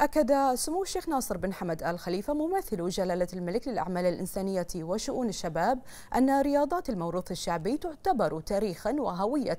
أكد سمو الشيخ ناصر بن حمد آل خليفة ممثل جلالة الملك للأعمال الإنسانية وشؤون الشباب أن رياضات الموروث الشعبي تعتبر تاريخا وهوية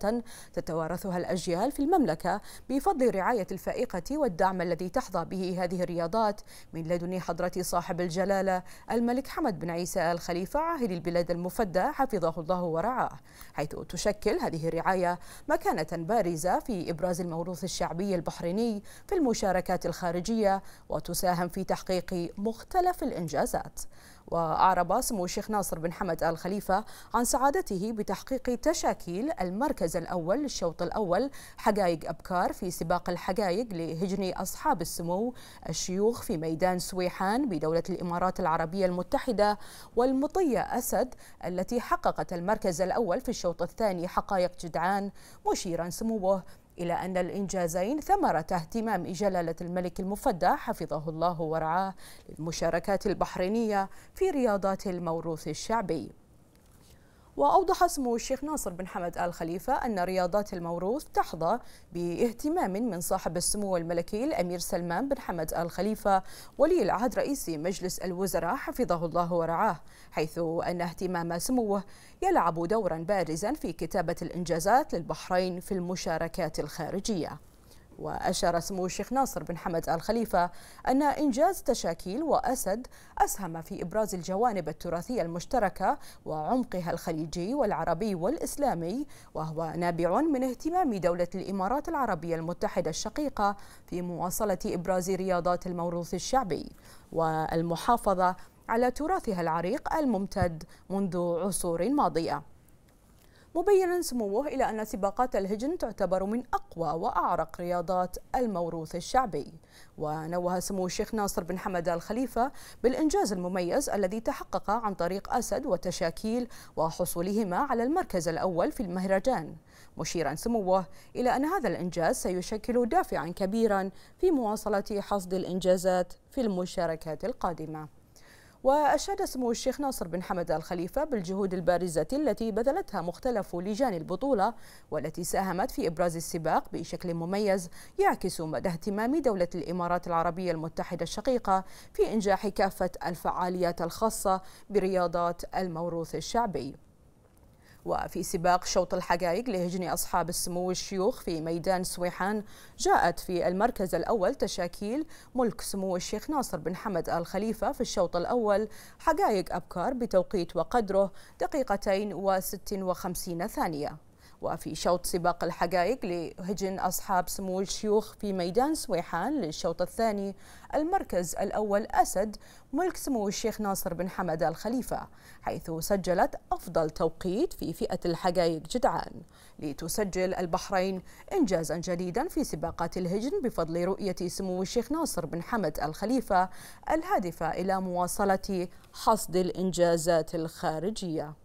تتوارثها الأجيال في المملكة بفضل رعاية الفائقة والدعم الذي تحظى به هذه الرياضات من لدن حضرة صاحب الجلالة الملك حمد بن عيسى آل خليفة عاهل البلاد المفدى حفظه الله ورعاه حيث تشكل هذه الرعاية مكانة بارزة في إبراز الموروث الشعبي البحريني في المشاركات الخارجية الخارجية وتساهم في تحقيق مختلف الإنجازات وأعرب سمو الشيخ ناصر بن حمد آل خليفة عن سعادته بتحقيق تشاكيل المركز الأول للشوط الأول حقائق أبكار في سباق الحقائق لهجن أصحاب السمو الشيوخ في ميدان سويحان بدولة الإمارات العربية المتحدة والمطية أسد التي حققت المركز الأول في الشوط الثاني حقائق جدعان مشيرا سموه إلى أن الإنجازين ثمرة اهتمام جلالة الملك المفدى حفظه الله ورعاه للمشاركات البحرينية في رياضات الموروث الشعبي وأوضح سمو الشيخ ناصر بن حمد آل خليفة أن رياضات الموروث تحظى باهتمام من صاحب السمو الملكي الأمير سلمان بن حمد آل خليفة ولي العهد رئيس مجلس الوزراء حفظه الله ورعاه حيث أن اهتمام سموه يلعب دورا بارزا في كتابة الإنجازات للبحرين في المشاركات الخارجية وأشار سمو الشيخ ناصر بن حمد آل خليفة أن إنجاز تشاكيل وأسد أسهم في إبراز الجوانب التراثية المشتركة وعمقها الخليجي والعربي والإسلامي وهو نابع من اهتمام دولة الإمارات العربية المتحدة الشقيقة في مواصلة إبراز رياضات الموروث الشعبي والمحافظة على تراثها العريق الممتد منذ عصور ماضيه مبينا سموه إلى أن سباقات الهجن تعتبر من أقوى وأعرق رياضات الموروث الشعبي ونوه سمو الشيخ ناصر بن حمد الخليفة بالإنجاز المميز الذي تحقق عن طريق أسد وتشاكيل وحصولهما على المركز الأول في المهرجان مشيرا سموه إلى أن هذا الإنجاز سيشكل دافعا كبيرا في مواصلة حصد الإنجازات في المشاركات القادمة وأشاد سمو الشيخ ناصر بن حمد الخليفة بالجهود البارزة التي بذلتها مختلف لجان البطولة والتي ساهمت في إبراز السباق بشكل مميز يعكس مدى اهتمام دولة الإمارات العربية المتحدة الشقيقة في إنجاح كافة الفعاليات الخاصة برياضات الموروث الشعبي وفي سباق شوط الحقائق لهجن أصحاب السمو الشيوخ في ميدان سويحان جاءت في المركز الأول تشاكيل ملك سمو الشيخ ناصر بن حمد الخليفة في الشوط الأول حقائق أبكار بتوقيت وقدره دقيقتين وست وخمسين ثانية وفي شوط سباق الحقائق لهجن أصحاب سمو الشيوخ في ميدان سويحان للشوط الثاني المركز الأول أسد ملك سمو الشيخ ناصر بن حمد الخليفة حيث سجلت أفضل توقيت في فئة الحقائق جدعان لتسجل البحرين إنجازا جديدا في سباقات الهجن بفضل رؤية سمو الشيخ ناصر بن حمد الخليفة الهادفة إلى مواصلة حصد الإنجازات الخارجية